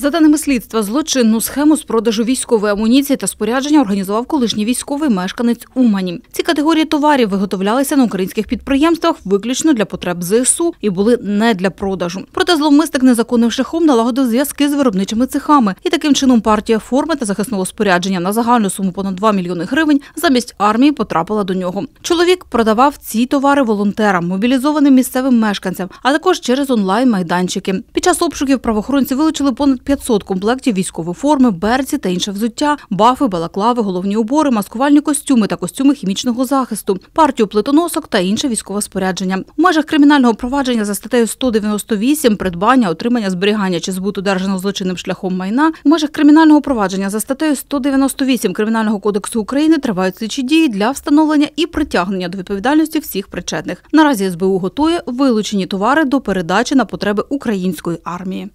За даними слідства, злочинну схему з продажу військової амуніції та спорядження організував колишній військовий мешканець Умані. Ці категорії товарів виготовлялися на українських підприємствах виключно для потреб ЗСУ і були не для продажу. Проте зловмисник незаконним шляхом налагодив зв'язки з виробничими цехами, і таким чином партія форми та захисного спорядження на загальну суму понад 2 мільйони гривень замість армії потрапила до нього. Чоловік продавав ці товари волонтерам, мобілізованим місцевим мешканцям, а також через онлайн майданчики. Під час обшуків правоохоронці вилучили понад 500 комплектів військової форми, берці та інше взуття, бафи, балаклави, головні убори, маскувальні костюми та костюми хімічного захисту, партію плитоносок та інше військове спорядження. У межах кримінального провадження за статтею 198 придбання, отримання, зберігання чи збут одержаного злочинним шляхом майна. У межах кримінального провадження за статтею 198 кримінального кодексу України тривають слідчі дії для встановлення і притягнення до відповідальності всіх причетних. Наразі СБУ готує вилучені товари до передачі на потреби української армії.